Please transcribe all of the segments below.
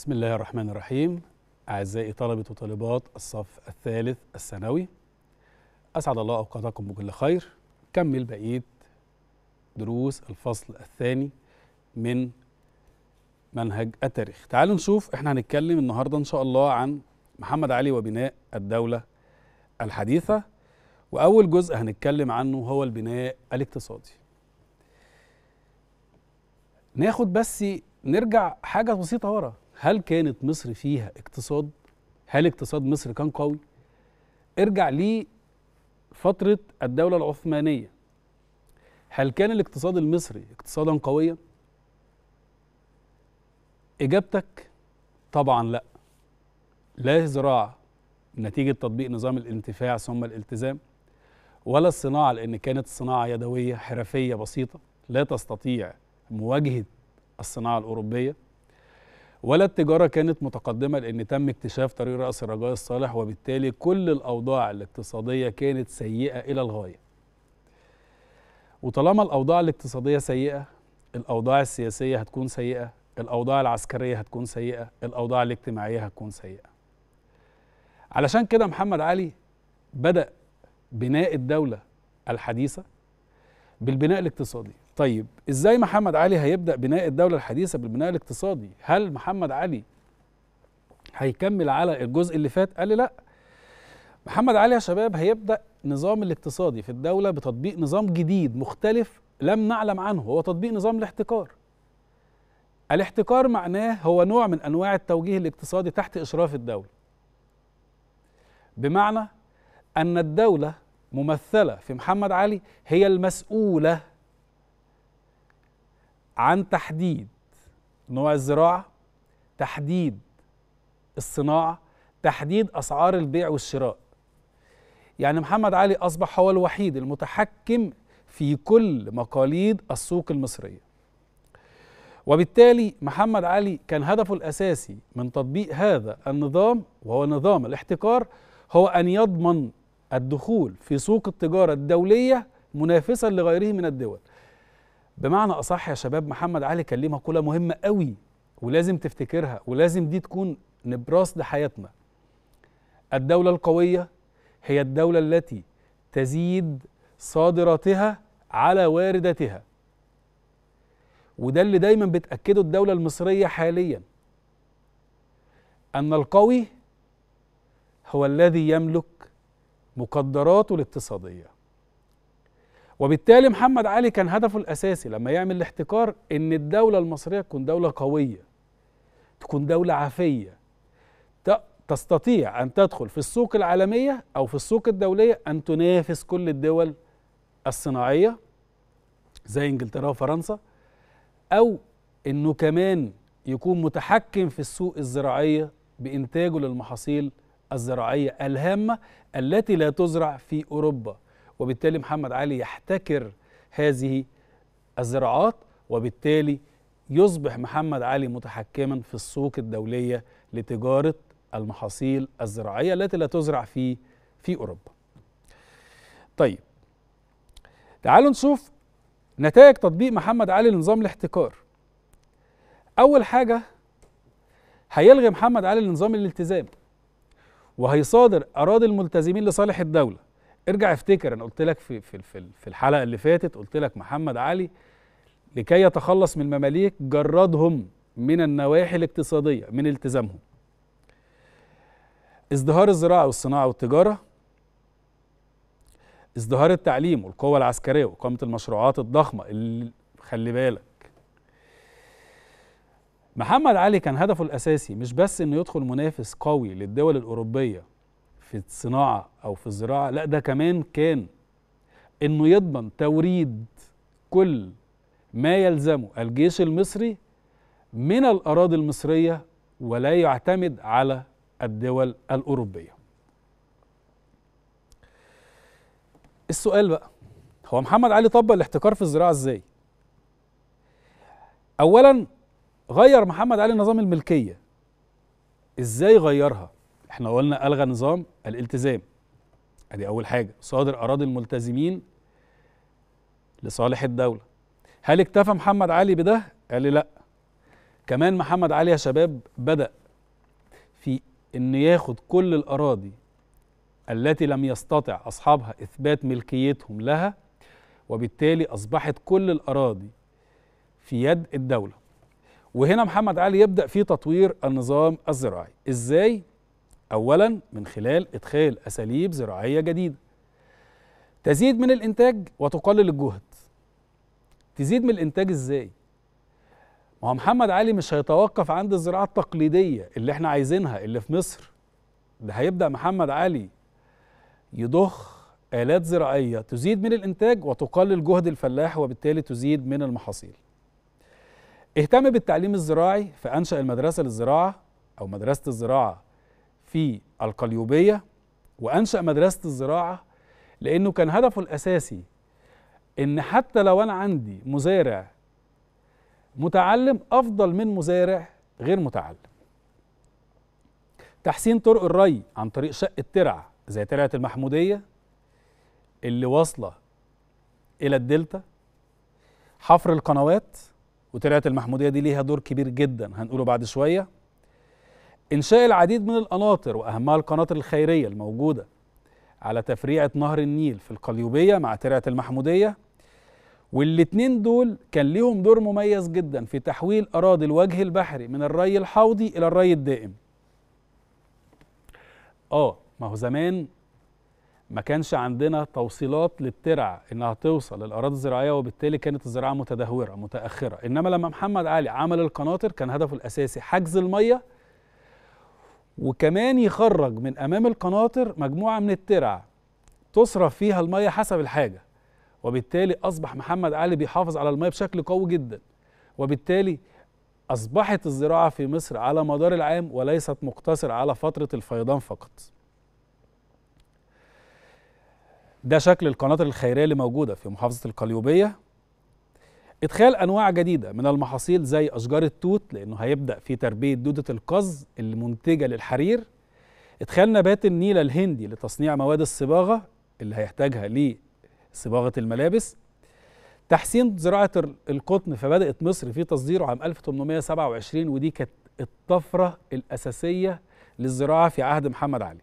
بسم الله الرحمن الرحيم أعزائي طلبة وطالبات الصف الثالث الثانوي أسعد الله أوقاتكم بكل خير كمل بقية دروس الفصل الثاني من منهج التاريخ تعالوا نشوف احنا هنتكلم النهاردة إن شاء الله عن محمد علي وبناء الدولة الحديثة وأول جزء هنتكلم عنه هو البناء الاقتصادي ناخد بس نرجع حاجة بسيطة ورا هل كانت مصر فيها اقتصاد؟ هل اقتصاد مصر كان قوي؟ ارجع لفترة الدولة العثمانية هل كان الاقتصاد المصري اقتصادا قويا؟ إجابتك طبعا لا لا زراعة نتيجة تطبيق نظام الانتفاع ثم الالتزام ولا الصناعة لأن كانت الصناعة يدوية حرفية بسيطة لا تستطيع مواجهة الصناعة الأوروبية ولا التجارة كانت متقدمة لأن تم اكتشاف طريق رأس الرجاء الصالح وبالتالي كل الأوضاع الاقتصادية كانت سيئة إلى الغاية وطالما الأوضاع الاقتصادية سيئة الأوضاع السياسية هتكون سيئة الأوضاع العسكرية هتكون سيئة الأوضاع الاجتماعية هتكون سيئة علشان كده محمد علي بدأ بناء الدولة الحديثة بالبناء الاقتصادي طيب ازاي محمد علي هيبدا بناء الدوله الحديثه بالبناء الاقتصادي هل محمد علي هيكمل على الجزء اللي فات قال لي لا محمد علي يا شباب هيبدا نظام الاقتصادي في الدوله بتطبيق نظام جديد مختلف لم نعلم عنه هو تطبيق نظام الاحتكار الاحتكار معناه هو نوع من انواع التوجيه الاقتصادي تحت اشراف الدوله بمعنى ان الدوله ممثله في محمد علي هي المسؤوله عن تحديد نوع الزراعه تحديد الصناعه تحديد اسعار البيع والشراء يعني محمد علي اصبح هو الوحيد المتحكم في كل مقاليد السوق المصريه وبالتالي محمد علي كان هدفه الاساسي من تطبيق هذا النظام وهو نظام الاحتكار هو ان يضمن الدخول في سوق التجاره الدوليه منافسا لغيره من الدول بمعنى اصح يا شباب محمد علي كان ليه مقوله مهمه قوي ولازم تفتكرها ولازم دي تكون نبراس لحياتنا الدوله القويه هي الدوله التي تزيد صادراتها على وارداتها وده اللي دايما بتاكده الدوله المصريه حاليا ان القوي هو الذي يملك مقدراته الاقتصاديه وبالتالي محمد علي كان هدفه الاساسي لما يعمل الاحتكار ان الدوله المصريه تكون دوله قويه تكون دوله عافيه تستطيع ان تدخل في السوق العالميه او في السوق الدوليه ان تنافس كل الدول الصناعيه زي انجلترا وفرنسا او انه كمان يكون متحكم في السوق الزراعيه بانتاجه للمحاصيل الزراعيه الهامه التي لا تزرع في اوروبا وبالتالي محمد علي يحتكر هذه الزراعات وبالتالي يصبح محمد علي متحكما في السوق الدولية لتجارة المحاصيل الزراعية التي لا تزرع في في أوروبا طيب تعالوا نشوف نتائج تطبيق محمد علي لنظام الاحتكار أول حاجة هيلغي محمد علي لنظام الالتزام وهيصادر أراضي الملتزمين لصالح الدولة ارجع افتكر انا قلت لك في في في الحلقه اللي فاتت قلت لك محمد علي لكي يتخلص من المماليك جردهم من النواحي الاقتصاديه من التزامهم ازدهار الزراعه والصناعه والتجاره ازدهار التعليم والقوة العسكرية وإقامة المشروعات الضخمة اللي خلي بالك محمد علي كان هدفه الأساسي مش بس إنه يدخل منافس قوي للدول الأوروبية في الصناعه او في الزراعه لا ده كمان كان انه يضمن توريد كل ما يلزمه الجيش المصري من الاراضي المصريه ولا يعتمد على الدول الاوروبيه السؤال بقى هو محمد علي طبق الاحتكار في الزراعه ازاي اولا غير محمد علي نظام الملكيه ازاي غيرها احنا قلنا الغى نظام الالتزام ادي اول حاجه صادر اراضي الملتزمين لصالح الدوله هل اكتفى محمد علي بده قال لي لا كمان محمد علي يا شباب بدا في ان ياخد كل الاراضي التي لم يستطع اصحابها اثبات ملكيتهم لها وبالتالي اصبحت كل الاراضي في يد الدوله وهنا محمد علي يبدا في تطوير النظام الزراعي ازاي أولا من خلال إدخال أساليب زراعية جديدة تزيد من الإنتاج وتقلل الجهد تزيد من الإنتاج إزاي؟ ما هو محمد علي مش هيتوقف عند الزراعة التقليدية اللي احنا عايزينها اللي في مصر ده هيبدأ محمد علي يضخ آلات زراعية تزيد من الإنتاج وتقلل جهد الفلاح وبالتالي تزيد من المحاصيل اهتم بالتعليم الزراعي فأنشأ المدرسة للزراعة أو مدرسة الزراعة في القليوبية وأنشأ مدرسة الزراعة لأنه كان هدفه الأساسي إن حتى لو أنا عندي مزارع متعلم أفضل من مزارع غير متعلم تحسين طرق الري عن طريق شق الترع زي ترعة المحمودية اللي واصلة إلى الدلتا حفر القنوات وترعة المحمودية دي ليها دور كبير جدا هنقوله بعد شوية إنشاء العديد من القناطر وأهمها القناطر الخيرية الموجودة على تفريعة نهر النيل في القليوبية مع ترعة المحمودية والاتنين دول كان ليهم دور مميز جدا في تحويل أراضي الوجه البحري من الري الحوضي إلى الري الدائم آه ما هو زمان ما كانش عندنا توصيلات للترع انها توصل للاراضي الزراعيه وبالتالي كانت الزراعه متدهوره متاخره انما لما محمد علي عمل القناطر كان هدفه الاساسي حجز الميه وكمان يخرج من امام القناطر مجموعه من الترع تصرف فيها الميه حسب الحاجه وبالتالي اصبح محمد علي بيحافظ على الميه بشكل قوي جدا وبالتالي اصبحت الزراعه في مصر على مدار العام وليست مقتصره على فتره الفيضان فقط ده شكل القناطر الخيريه اللي موجوده في محافظه القليوبيه ادخال انواع جديده من المحاصيل زي اشجار التوت لانه هيبدا في تربيه دوده القز المنتجه للحرير ادخال نبات النيل الهندي لتصنيع مواد الصباغه اللي هيحتاجها لصباغه الملابس تحسين زراعه القطن فبدات مصر في تصديره عام 1827 ودي كانت الطفره الاساسيه للزراعه في عهد محمد علي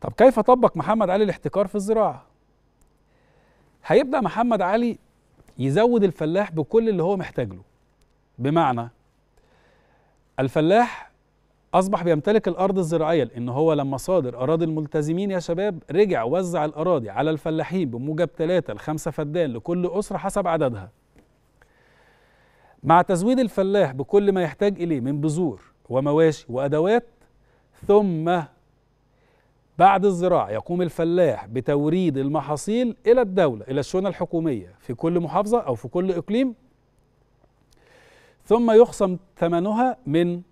طب كيف طبق محمد علي الاحتكار في الزراعه هيبدا محمد علي يزود الفلاح بكل اللي هو محتاج له بمعنى الفلاح اصبح بيمتلك الارض الزراعيه لان هو لما صادر اراضي الملتزمين يا شباب رجع وزع الاراضي على الفلاحين بموجب ثلاثه لخمسة فدان لكل اسره حسب عددها مع تزويد الفلاح بكل ما يحتاج اليه من بذور ومواشي وادوات ثم بعد الزراعة يقوم الفلاح بتوريد المحاصيل إلى الدولة إلى الشؤون الحكومية في كل محافظة أو في كل إقليم ثم يخصم ثمنها من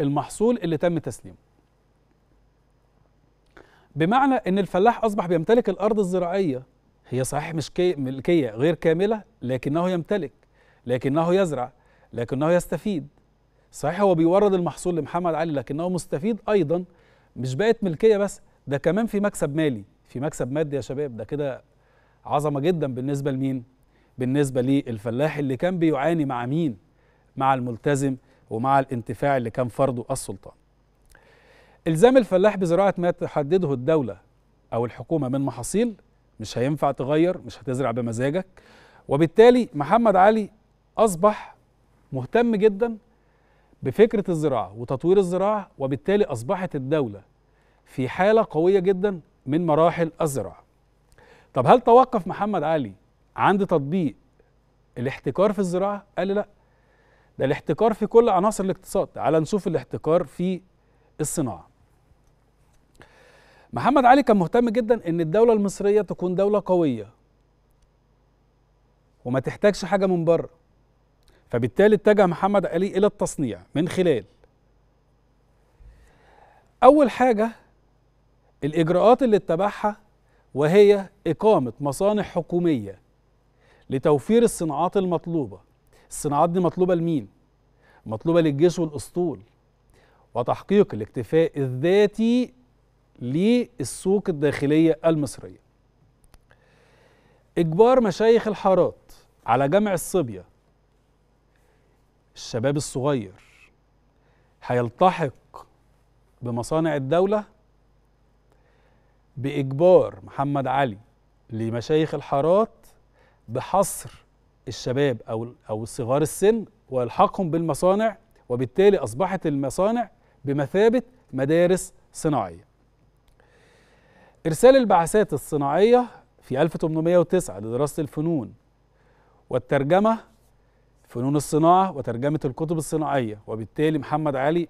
المحصول اللي تم تسليمه بمعنى ان الفلاح اصبح بيمتلك الارض الزراعيه هي صحيح مش كي ملكيه غير كامله لكنه يمتلك لكنه يزرع لكنه يستفيد صحيح هو بيورد المحصول لمحمد علي لكنه مستفيد ايضا مش بقت ملكيه بس ده كمان في مكسب مالي في مكسب مادي يا شباب ده كده عظمه جدا بالنسبه لمين بالنسبه للفلاح اللي كان بيعاني مع مين مع الملتزم ومع الانتفاع اللي كان فرضه السلطان الزام الفلاح بزراعه ما تحدده الدوله او الحكومه من محاصيل مش هينفع تغير مش هتزرع بمزاجك وبالتالي محمد علي اصبح مهتم جدا بفكره الزراعه وتطوير الزراعه وبالتالي اصبحت الدوله في حاله قويه جدا من مراحل الزراعه. طب هل توقف محمد علي عند تطبيق الاحتكار في الزراعه؟ قال لا. ده الاحتكار في كل عناصر الاقتصاد، على نشوف الاحتكار في الصناعه. محمد علي كان مهتم جدا ان الدوله المصريه تكون دوله قويه وما تحتاجش حاجه من بره. فبالتالي اتجه محمد علي الى التصنيع من خلال اول حاجه الاجراءات اللي اتبعها وهي اقامه مصانع حكوميه لتوفير الصناعات المطلوبه الصناعات دي مطلوبه لمين مطلوبه للجيش والاسطول وتحقيق الاكتفاء الذاتي للسوق الداخليه المصريه اجبار مشايخ الحارات على جمع الصبيه الشباب الصغير هيلتحق بمصانع الدولة بإجبار محمد علي لمشايخ الحارات بحصر الشباب أو أو صغار السن وإلحاقهم بالمصانع وبالتالي أصبحت المصانع بمثابة مدارس صناعية. إرسال البعثات الصناعية في 1809 لدراسة الفنون والترجمة فنون الصناعة وترجمة الكتب الصناعية وبالتالي محمد علي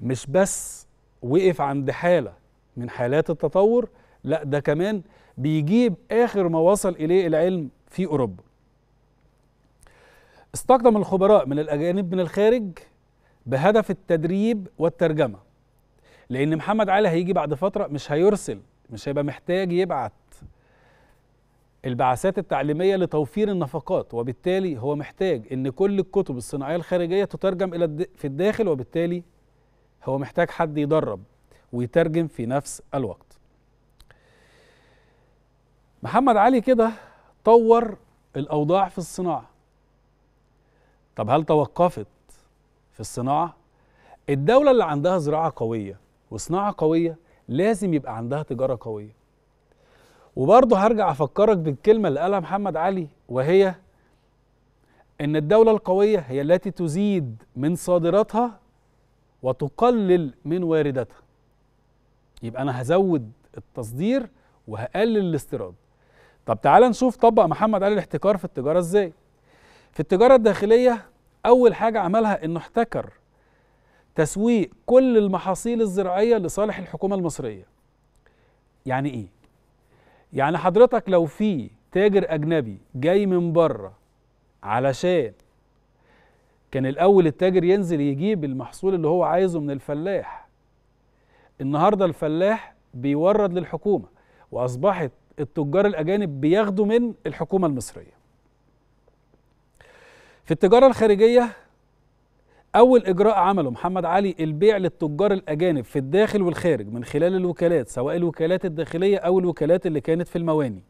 مش بس وقف عند حالة من حالات التطور لا ده كمان بيجيب آخر ما وصل إليه العلم في أوروبا استقدم الخبراء من الأجانب من الخارج بهدف التدريب والترجمة لأن محمد علي هيجي بعد فترة مش هيرسل مش هيبقى محتاج يبعت البعثات التعليميه لتوفير النفقات وبالتالي هو محتاج ان كل الكتب الصناعيه الخارجيه تترجم الى في الداخل وبالتالي هو محتاج حد يدرب ويترجم في نفس الوقت محمد علي كده طور الاوضاع في الصناعه طب هل توقفت في الصناعه الدوله اللي عندها زراعه قويه وصناعه قويه لازم يبقى عندها تجاره قويه وبرضه هرجع افكرك بالكلمه اللي قالها محمد علي وهي ان الدوله القويه هي التي تزيد من صادراتها وتقلل من وارداتها يبقى انا هزود التصدير وهقلل الاستيراد طب تعال نشوف طبق محمد علي الاحتكار في التجاره ازاي في التجاره الداخليه اول حاجه عملها انه احتكر تسويق كل المحاصيل الزراعيه لصالح الحكومه المصريه يعني ايه يعني حضرتك لو في تاجر اجنبي جاي من بره علشان كان الاول التاجر ينزل يجيب المحصول اللي هو عايزه من الفلاح النهارده الفلاح بيورد للحكومه واصبحت التجار الاجانب بياخدوا من الحكومه المصريه في التجاره الخارجيه أول إجراء عمله محمد علي البيع للتجار الأجانب في الداخل والخارج من خلال الوكالات سواء الوكالات الداخلية أو الوكالات اللي كانت في المواني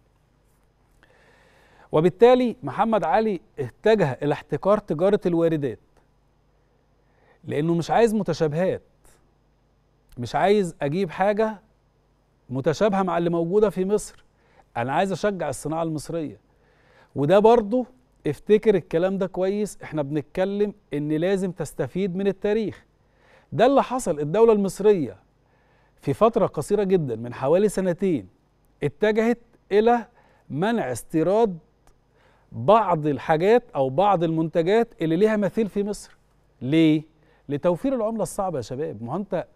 وبالتالي محمد علي اتجه إلى احتكار تجارة الواردات لأنه مش عايز متشابهات مش عايز أجيب حاجة متشابهة مع اللي موجودة في مصر أنا عايز أشجع الصناعة المصرية وده برضه افتكر الكلام ده كويس احنا بنتكلم ان لازم تستفيد من التاريخ ده اللي حصل الدولة المصرية في فترة قصيرة جدا من حوالي سنتين اتجهت الى منع استيراد بعض الحاجات او بعض المنتجات اللي ليها مثيل في مصر ليه؟ لتوفير العملة الصعبة يا شباب ما انت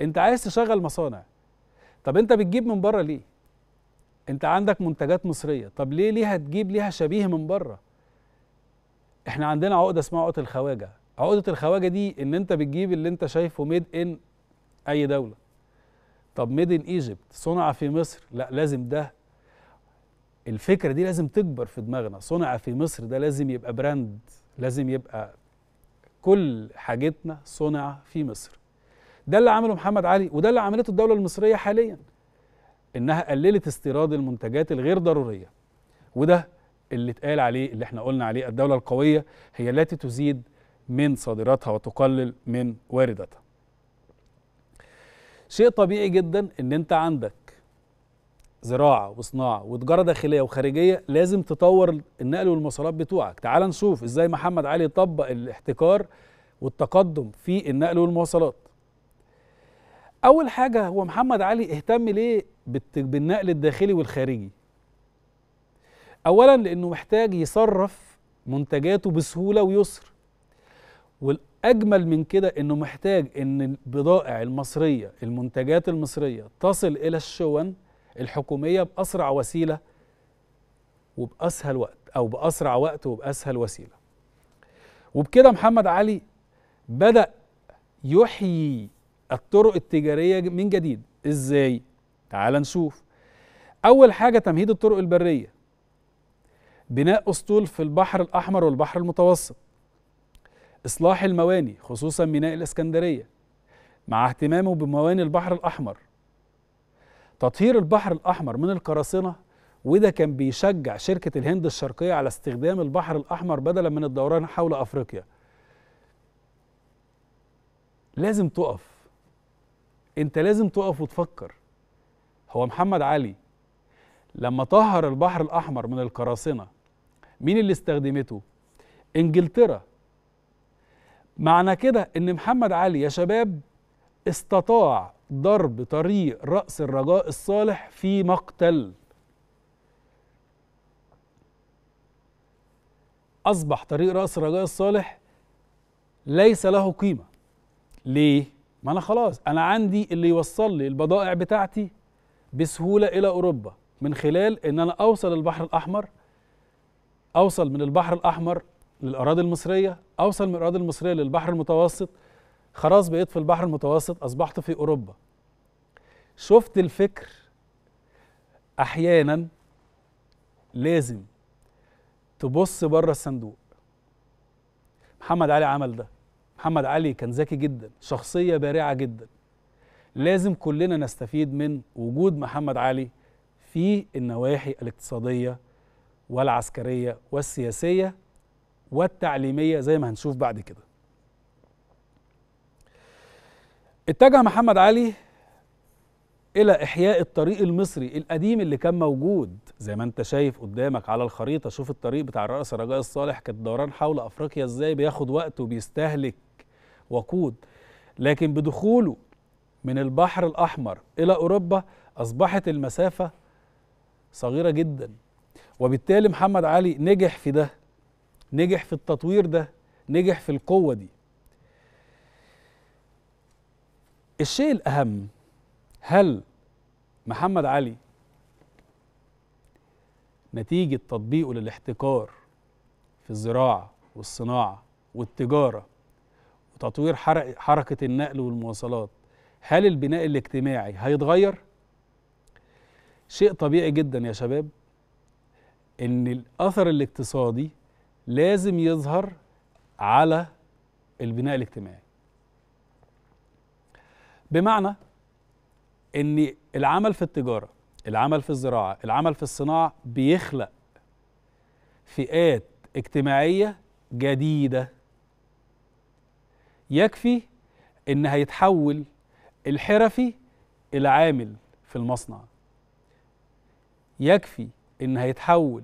انت عايز تشغل مصانع طب انت بتجيب من بره ليه؟ انت عندك منتجات مصريه طب ليه ليها تجيب ليها شبيه من بره احنا عندنا عقده اسمها عقده الخواجه عقده الخواجه دي ان انت بتجيب اللي انت شايفه ميد ان اي دوله طب ميد ان ايجيبت صنع في مصر لا لازم ده الفكره دي لازم تكبر في دماغنا صنع في مصر ده لازم يبقى براند لازم يبقى كل حاجتنا صنع في مصر ده اللي عمله محمد علي وده اللي عملته الدوله المصريه حاليا انها قللت استيراد المنتجات الغير ضروريه وده اللي اتقال عليه اللي احنا قلنا عليه الدوله القويه هي التي تزيد من صادراتها وتقلل من وارداتها شيء طبيعي جدا ان انت عندك زراعه وصناعه وتجاره داخليه وخارجيه لازم تطور النقل والمواصلات بتوعك تعال نشوف ازاي محمد علي طبق الاحتكار والتقدم في النقل والمواصلات اول حاجه هو محمد علي اهتم ليه بالنقل الداخلي والخارجي اولا لانه محتاج يصرف منتجاته بسهوله ويسر والاجمل من كده انه محتاج ان البضائع المصريه المنتجات المصريه تصل الى الشون الحكوميه باسرع وسيله وباسهل وقت او باسرع وقت وباسهل وسيله وبكده محمد علي بدا يحيي الطرق التجاريه من جديد ازاي تعال نشوف أول حاجة تمهيد الطرق البرية بناء أسطول في البحر الأحمر والبحر المتوسط إصلاح المواني خصوصا ميناء الإسكندرية مع اهتمامه بمواني البحر الأحمر تطهير البحر الأحمر من القراصنة وده كان بيشجع شركة الهند الشرقية على استخدام البحر الأحمر بدلا من الدوران حول أفريقيا لازم تقف انت لازم تقف وتفكر هو محمد علي لما طهر البحر الأحمر من القراصنة مين اللي استخدمته؟ إنجلترا معنى كده إن محمد علي يا شباب استطاع ضرب طريق رأس الرجاء الصالح في مقتل أصبح طريق رأس الرجاء الصالح ليس له قيمة ليه؟ ما أنا خلاص أنا عندي اللي يوصل لي البضائع بتاعتي بسهوله الى اوروبا من خلال ان انا اوصل البحر الاحمر اوصل من البحر الاحمر للاراضي المصريه اوصل من الاراضي المصريه للبحر المتوسط خلاص بقيت في البحر المتوسط اصبحت في اوروبا شفت الفكر احيانا لازم تبص بره الصندوق محمد علي عمل ده محمد علي كان ذكي جدا شخصيه بارعه جدا لازم كلنا نستفيد من وجود محمد علي في النواحي الاقتصادية والعسكرية والسياسية والتعليمية زي ما هنشوف بعد كده اتجه محمد علي إلى إحياء الطريق المصري القديم اللي كان موجود زي ما أنت شايف قدامك على الخريطة شوف الطريق بتاع الرئيس الرجاء الصالح كان الدوران حول أفريقيا إزاي بياخد وقت وبيستهلك وقود لكن بدخوله من البحر الأحمر إلى أوروبا أصبحت المسافة صغيرة جدا وبالتالي محمد علي نجح في ده نجح في التطوير ده نجح في القوة دي الشيء الأهم هل محمد علي نتيجة تطبيقه للاحتكار في الزراعة والصناعة والتجارة وتطوير حركة النقل والمواصلات هل البناء الاجتماعي هيتغير؟ شيء طبيعي جدا يا شباب ان الاثر الاقتصادي لازم يظهر على البناء الاجتماعي بمعنى ان العمل في التجاره العمل في الزراعه العمل في الصناعه بيخلق فئات اجتماعيه جديده يكفي ان هيتحول الحرفي العامل في المصنع يكفي ان هيتحول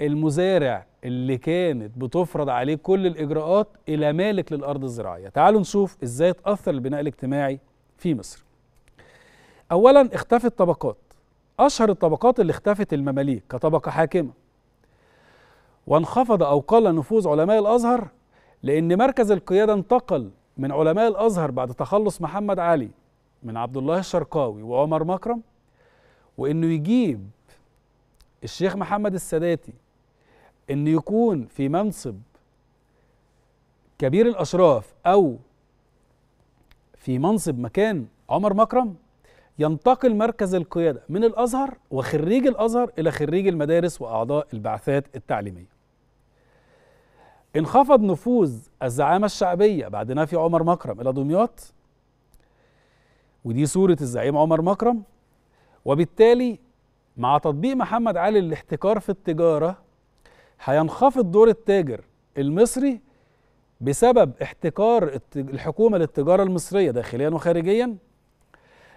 المزارع اللي كانت بتفرض عليه كل الاجراءات الى مالك للارض الزراعيه تعالوا نشوف ازاي تاثر البناء الاجتماعي في مصر اولا اختفت طبقات اشهر الطبقات اللي اختفت المماليك كطبقه حاكمه وانخفض او قل نفوذ علماء الازهر لان مركز القياده انتقل من علماء الازهر بعد تخلص محمد علي من عبد الله الشرقاوي وعمر مكرم وانه يجيب الشيخ محمد الساداتي انه يكون في منصب كبير الاشراف او في منصب مكان عمر مكرم ينتقل مركز القياده من الازهر وخريج الازهر الى خريج المدارس واعضاء البعثات التعليميه انخفض نفوذ الزعامة الشعبية بعد نفي عمر مكرم إلى دمياط ودي صورة الزعيم عمر مكرم وبالتالي مع تطبيق محمد علي الاحتكار في التجارة هينخفض دور التاجر المصري بسبب احتكار الحكومة للتجارة المصرية داخليا وخارجيا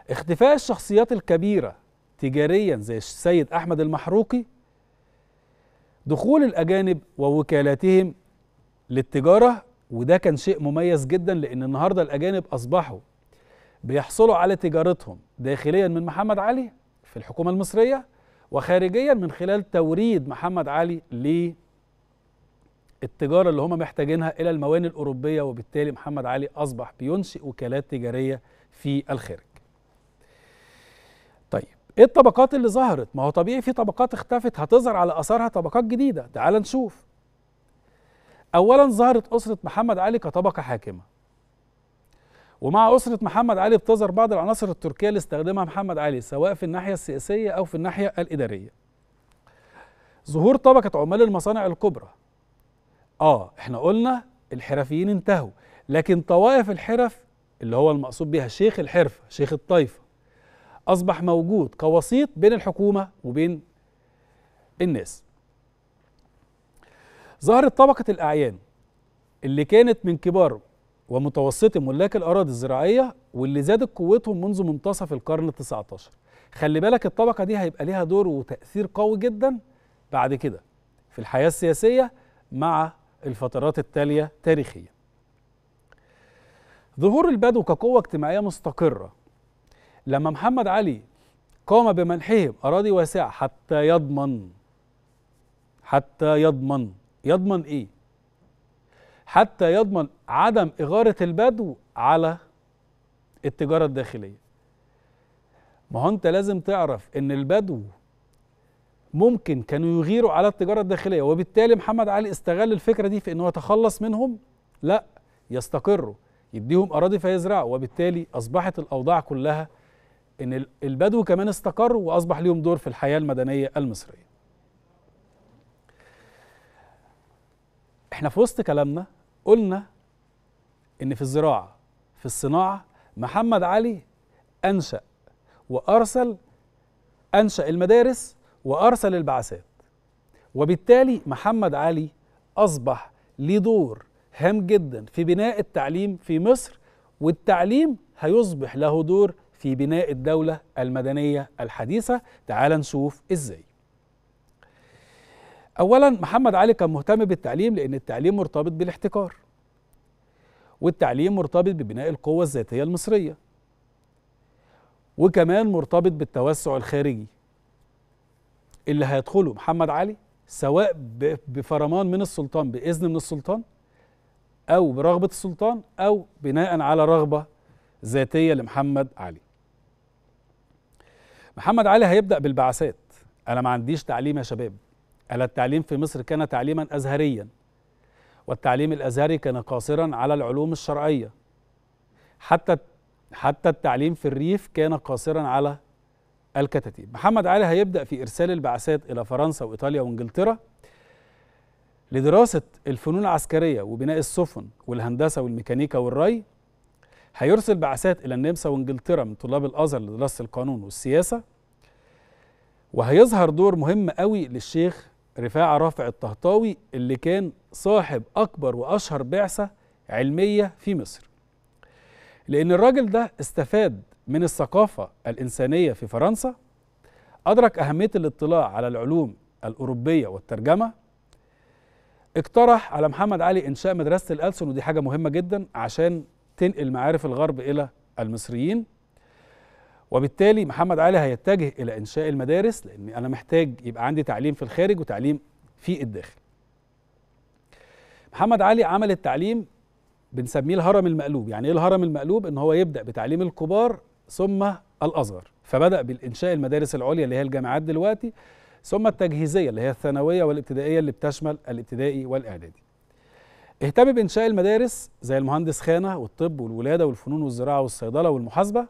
اختفاء الشخصيات الكبيرة تجاريا زي السيد أحمد المحروقي دخول الأجانب ووكالاتهم للتجارة وده كان شيء مميز جدا لأن النهاردة الأجانب أصبحوا بيحصلوا على تجارتهم داخليا من محمد علي في الحكومة المصرية وخارجيا من خلال توريد محمد علي للتجارة اللي هم محتاجينها إلى المواني الأوروبية وبالتالي محمد علي أصبح بينشئ وكالات تجارية في الخارج طيب ايه الطبقات اللي ظهرت ما هو طبيعي في طبقات اختفت هتظهر على اثارها طبقات جديده تعال نشوف اولا ظهرت اسره محمد علي كطبقه حاكمه ومع اسره محمد علي بتظهر بعض العناصر التركيه اللي استخدمها محمد علي سواء في الناحيه السياسيه او في الناحيه الاداريه ظهور طبقه عمال المصانع الكبرى اه احنا قلنا الحرفيين انتهوا لكن طوائف الحرف اللي هو المقصود بها شيخ الحرفه شيخ الطائفه اصبح موجود كوسيط بين الحكومه وبين الناس ظهرت طبقة الأعيان اللي كانت من كبار ومتوسطي ملاك الأراضي الزراعية واللي زادت قوتهم منذ منتصف القرن ال 19 خلي بالك الطبقة دي هيبقى ليها دور وتأثير قوي جدا بعد كده في الحياة السياسية مع الفترات التالية تاريخيا ظهور البدو كقوة اجتماعية مستقرة لما محمد علي قام بمنحهم أراضي واسعة حتى يضمن حتى يضمن يضمن ايه حتى يضمن عدم اغاره البدو على التجاره الداخليه ما هو انت لازم تعرف ان البدو ممكن كانوا يغيروا على التجاره الداخليه وبالتالي محمد علي استغل الفكره دي في انه يتخلص منهم لا يستقروا يديهم اراضي فيزرعوا وبالتالي اصبحت الاوضاع كلها ان البدو كمان استقروا واصبح لهم دور في الحياه المدنيه المصريه احنا في وسط كلامنا قلنا ان في الزراعه في الصناعه محمد علي انشا وارسل انشا المدارس وارسل البعثات وبالتالي محمد علي اصبح ليه دور هام جدا في بناء التعليم في مصر والتعليم هيصبح له دور في بناء الدوله المدنيه الحديثه تعال نشوف ازاي اولا محمد علي كان مهتم بالتعليم لان التعليم مرتبط بالاحتكار والتعليم مرتبط ببناء القوة الذاتية المصرية وكمان مرتبط بالتوسع الخارجي اللي هيدخله محمد علي سواء بفرمان من السلطان بإذن من السلطان أو برغبة السلطان أو بناء على رغبة ذاتية لمحمد علي محمد علي هيبدأ بالبعثات أنا ما عنديش تعليم يا شباب ألا التعليم في مصر كان تعليما أزهريا والتعليم الأزهري كان قاصرا على العلوم الشرعية حتى حتى التعليم في الريف كان قاصرا على الكتاتيب محمد علي هيبدأ في إرسال البعثات إلى فرنسا وإيطاليا وإنجلترا لدراسة الفنون العسكرية وبناء السفن والهندسة والميكانيكا والري هيرسل بعثات إلى النمسا وإنجلترا من طلاب الأزهر لدراسة القانون والسياسة وهيظهر دور مهم قوي للشيخ رفاعة رافع الطهطاوي اللي كان صاحب أكبر وأشهر بعثة علمية في مصر لأن الراجل ده استفاد من الثقافة الإنسانية في فرنسا أدرك أهمية الاطلاع على العلوم الأوروبية والترجمة اقترح على محمد علي إنشاء مدرسة الألسن ودي حاجة مهمة جدا عشان تنقل معارف الغرب إلى المصريين وبالتالي محمد علي هيتجه الى انشاء المدارس لان انا محتاج يبقى عندي تعليم في الخارج وتعليم في الداخل محمد علي عمل التعليم بنسميه الهرم المقلوب يعني ايه الهرم المقلوب ان هو يبدا بتعليم الكبار ثم الاصغر فبدا بالانشاء المدارس العليا اللي هي الجامعات دلوقتي ثم التجهيزيه اللي هي الثانويه والابتدائيه اللي بتشمل الابتدائي والاعدادي اهتم بانشاء المدارس زي المهندس خانه والطب والولاده والفنون والزراعه والصيدله والمحاسبه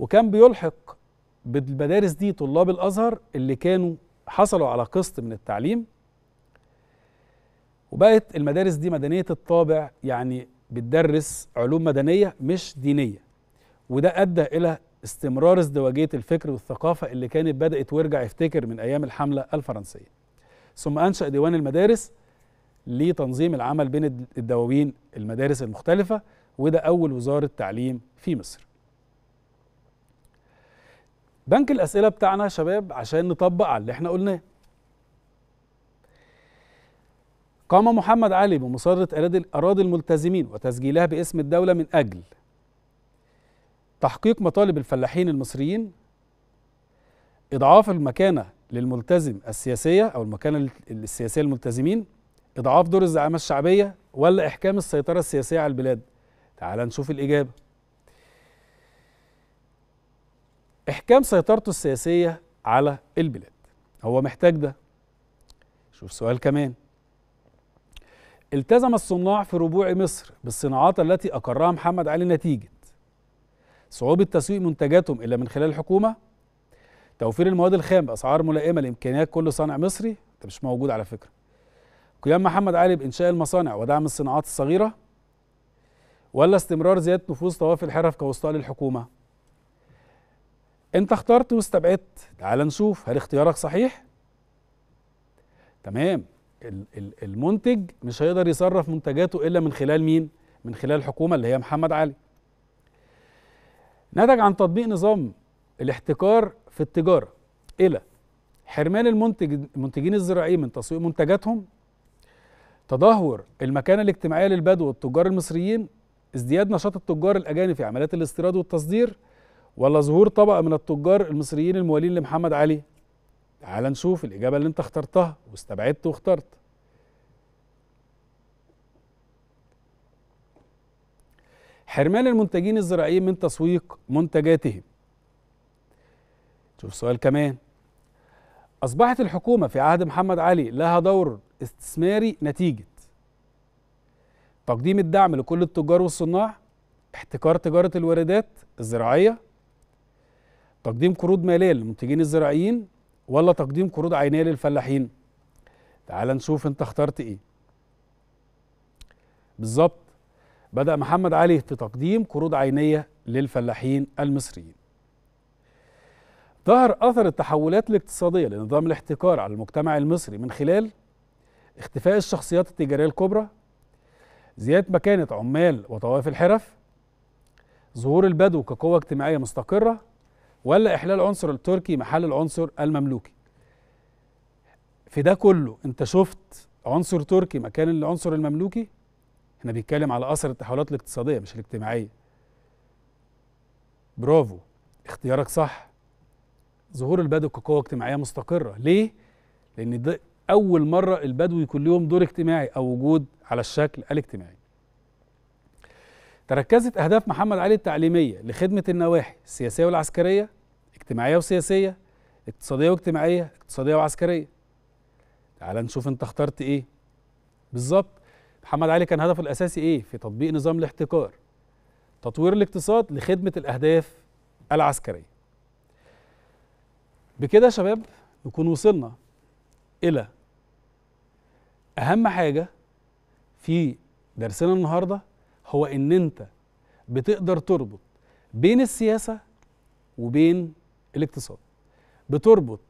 وكان بيلحق بالمدارس دي طلاب الازهر اللي كانوا حصلوا على قسط من التعليم وبقت المدارس دي مدنيه الطابع يعني بتدرس علوم مدنيه مش دينيه وده ادى الى استمرار ازدواجيه الفكر والثقافه اللي كانت بدات ويرجع يفتكر من ايام الحمله الفرنسيه ثم انشا ديوان المدارس لتنظيم العمل بين الدواوين المدارس المختلفه وده اول وزاره تعليم في مصر بنك الاسئله بتاعنا يا شباب عشان نطبق على اللي احنا قلناه قام محمد علي بمصادرة أراضي الملتزمين وتسجيلها باسم الدولة من أجل تحقيق مطالب الفلاحين المصريين إضعاف المكانة للملتزم السياسية أو المكانة السياسية للملتزمين إضعاف دور الزعامة الشعبية ولا إحكام السيطرة السياسية على البلاد تعال نشوف الإجابة إحكام سيطرته السياسية على البلاد هو محتاج ده شوف سؤال كمان التزم الصناع في ربوع مصر بالصناعات التي أقرها محمد علي نتيجة صعوبة تسويق منتجاتهم إلا من خلال الحكومة توفير المواد الخام بأسعار ملائمة لإمكانيات كل صانع مصري ده مش موجود على فكرة قيام محمد علي بإنشاء المصانع ودعم الصناعات الصغيرة ولا استمرار زيادة نفوذ طوافي الحرف كوسطاء للحكومة انت اخترت واستبعدت تعال نشوف هل اختيارك صحيح تمام المنتج مش هيقدر يصرف منتجاته الا من خلال مين من خلال الحكومه اللي هي محمد علي نتج عن تطبيق نظام الاحتكار في التجاره الى حرمان المنتج المنتجين الزراعيين من تسويق منتجاتهم تدهور المكانه الاجتماعيه للبدو والتجار المصريين ازدياد نشاط التجار الاجانب في عمليات الاستيراد والتصدير ولا ظهور طبقة من التجار المصريين الموالين لمحمد علي تعال نشوف الإجابة اللي أنت اخترتها واستبعدت واخترت حرمان المنتجين الزراعيين من تسويق منتجاتهم شوف سؤال كمان أصبحت الحكومة في عهد محمد علي لها دور استثماري نتيجة تقديم الدعم لكل التجار والصناع احتكار تجارة الواردات الزراعية تقديم قروض ماليه للمنتجين الزراعيين ولا تقديم قروض عينيه للفلاحين تعال نشوف انت اخترت ايه بالظبط بدأ محمد علي في تقديم قروض عينية للفلاحين المصريين ظهر أثر التحولات الاقتصادية لنظام الاحتكار على المجتمع المصري من خلال اختفاء الشخصيات التجارية الكبرى زيادة مكانة عمال وطوائف الحرف ظهور البدو كقوة اجتماعية مستقرة ولا إحلال عنصر التركي محل العنصر المملوكي في ده كله أنت شفت عنصر تركي مكان العنصر المملوكي احنا بيتكلم على أثر التحولات الاقتصادية مش الاجتماعية برافو اختيارك صح ظهور البدو كقوة اجتماعية مستقرة ليه؟ لأن ده أول مرة البدو يكون لهم دور اجتماعي أو وجود على الشكل الاجتماعي تركزت أهداف محمد علي التعليمية لخدمة النواحي السياسية والعسكرية اجتماعية وسياسية اقتصادية واجتماعية اقتصادية وعسكرية تعال نشوف انت اخترت ايه بالظبط محمد علي كان هدفه الأساسي ايه في تطبيق نظام الاحتكار تطوير الاقتصاد لخدمة الأهداف العسكرية بكده يا شباب نكون وصلنا إلى أهم حاجة في درسنا النهارده هو ان انت بتقدر تربط بين السياسه وبين الاقتصاد بتربط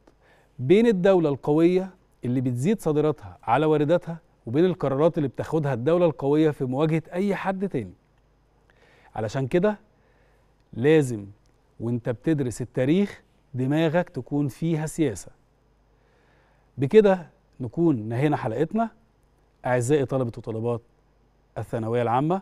بين الدوله القويه اللي بتزيد صادراتها على وارداتها وبين القرارات اللي بتاخدها الدوله القويه في مواجهه اي حد تاني علشان كده لازم وانت بتدرس التاريخ دماغك تكون فيها سياسه بكده نكون نهينا حلقتنا اعزائي طلبه وطلبات الثانويه العامه